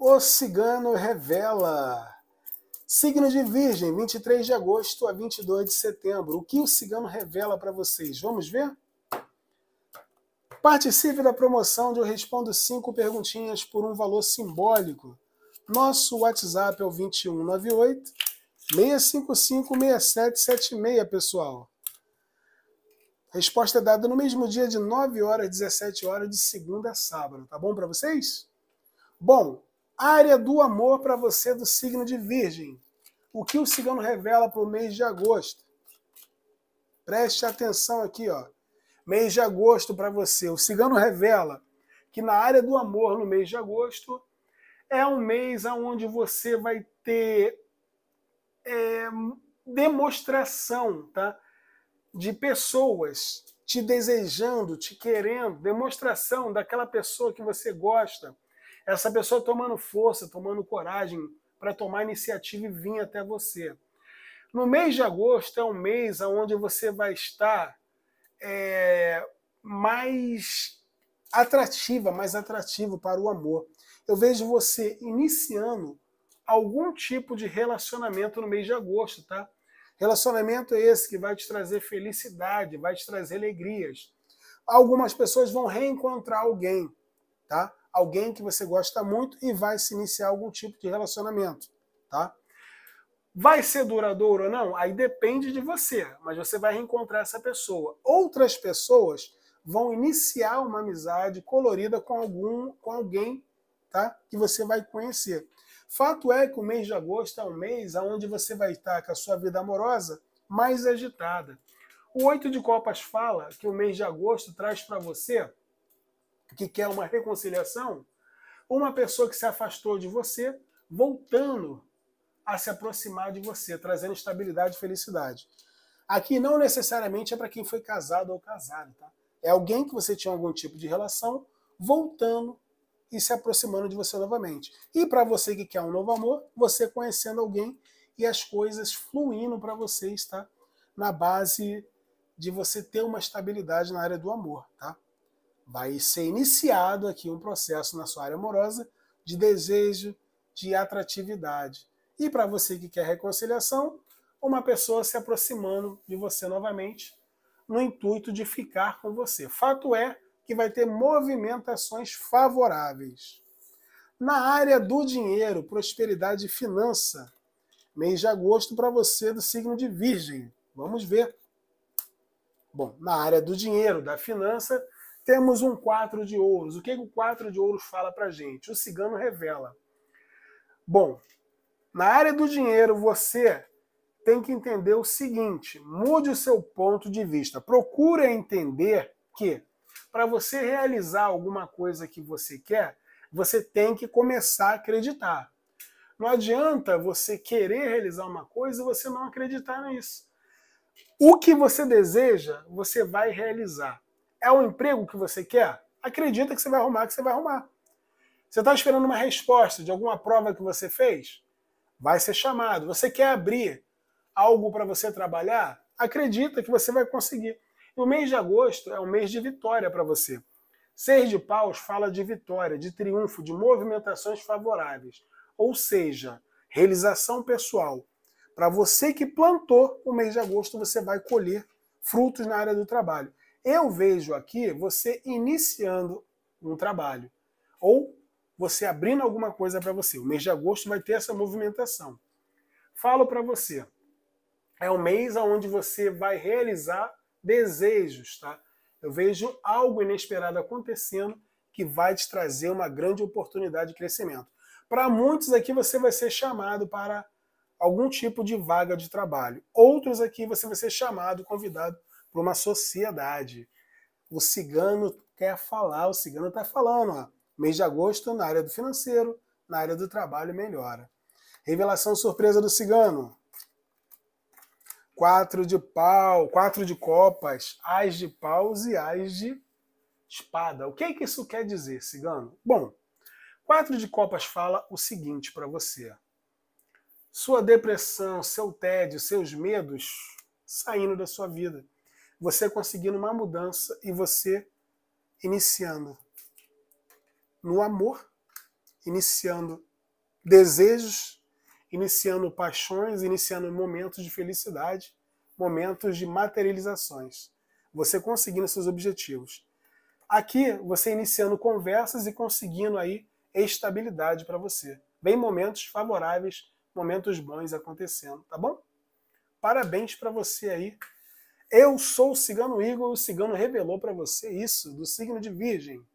O Cigano revela. Signo de Virgem, 23 de agosto a 22 de setembro. O que o Cigano revela para vocês? Vamos ver? Participe da promoção de Eu Respondo 5 Perguntinhas por um valor simbólico. Nosso WhatsApp é o 2198 655 6776, pessoal. Resposta é dada no mesmo dia de 9 horas, 17 horas, de segunda a sábado. Tá bom para vocês? Bom, Área do amor para você do signo de Virgem. O que o cigano revela para o mês de agosto? Preste atenção aqui, ó. Mês de agosto para você. O cigano revela que na área do amor, no mês de agosto, é um mês onde você vai ter é, demonstração tá? de pessoas te desejando, te querendo, demonstração daquela pessoa que você gosta essa pessoa tomando força, tomando coragem para tomar iniciativa e vir até você. No mês de agosto é um mês onde você vai estar é, mais atrativa, mais atrativo para o amor. Eu vejo você iniciando algum tipo de relacionamento no mês de agosto, tá? Relacionamento é esse que vai te trazer felicidade, vai te trazer alegrias. Algumas pessoas vão reencontrar alguém, tá? alguém que você gosta muito e vai se iniciar algum tipo de relacionamento, tá? Vai ser duradouro ou não? Aí depende de você, mas você vai reencontrar essa pessoa. Outras pessoas vão iniciar uma amizade colorida com algum, com alguém, tá? Que você vai conhecer. Fato é que o mês de agosto é um mês onde você vai estar com a sua vida amorosa mais agitada. O oito de copas fala que o mês de agosto traz para você que quer uma reconciliação, uma pessoa que se afastou de você voltando a se aproximar de você, trazendo estabilidade e felicidade. Aqui não necessariamente é para quem foi casado ou casada, tá? É alguém que você tinha algum tipo de relação voltando e se aproximando de você novamente. E para você que quer um novo amor, você conhecendo alguém e as coisas fluindo para você, tá? Na base de você ter uma estabilidade na área do amor, tá? vai ser iniciado aqui um processo na sua área amorosa de desejo, de atratividade. E para você que quer reconciliação, uma pessoa se aproximando de você novamente no intuito de ficar com você. Fato é que vai ter movimentações favoráveis. Na área do dinheiro, prosperidade e finança, mês de agosto para você do signo de Virgem. Vamos ver. Bom, na área do dinheiro, da finança, temos um quatro de ouros. O que, que o quatro de ouros fala para gente? O cigano revela. Bom, na área do dinheiro você tem que entender o seguinte: mude o seu ponto de vista. Procure entender que para você realizar alguma coisa que você quer, você tem que começar a acreditar. Não adianta você querer realizar uma coisa e você não acreditar nisso. O que você deseja, você vai realizar. É o emprego que você quer? Acredita que você vai arrumar, que você vai arrumar. Você está esperando uma resposta de alguma prova que você fez? Vai ser chamado. Você quer abrir algo para você trabalhar? Acredita que você vai conseguir. E o mês de agosto é um mês de vitória para você. Seis de paus fala de vitória, de triunfo, de movimentações favoráveis. Ou seja, realização pessoal. Para você que plantou, o mês de agosto você vai colher frutos na área do trabalho. Eu vejo aqui você iniciando um trabalho ou você abrindo alguma coisa para você. O mês de agosto vai ter essa movimentação. Falo para você, é o mês onde você vai realizar desejos, tá? Eu vejo algo inesperado acontecendo que vai te trazer uma grande oportunidade de crescimento. Para muitos aqui você vai ser chamado para algum tipo de vaga de trabalho. Outros aqui você vai ser chamado, convidado para uma sociedade. O cigano quer falar, o cigano está falando. Ó. Mês de agosto, na área do financeiro, na área do trabalho, melhora. Revelação surpresa do cigano. Quatro de pau, quatro de copas, as de paus e as de espada. O que é que isso quer dizer, cigano? Bom, quatro de copas fala o seguinte para você. Sua depressão, seu tédio, seus medos saindo da sua vida você conseguindo uma mudança e você iniciando no amor, iniciando desejos, iniciando paixões, iniciando momentos de felicidade, momentos de materializações. Você conseguindo seus objetivos. Aqui, você iniciando conversas e conseguindo aí estabilidade para você. Vem momentos favoráveis, momentos bons acontecendo, tá bom? Parabéns para você aí eu sou o Cigano Igor, o Cigano revelou para você isso, do signo de Virgem.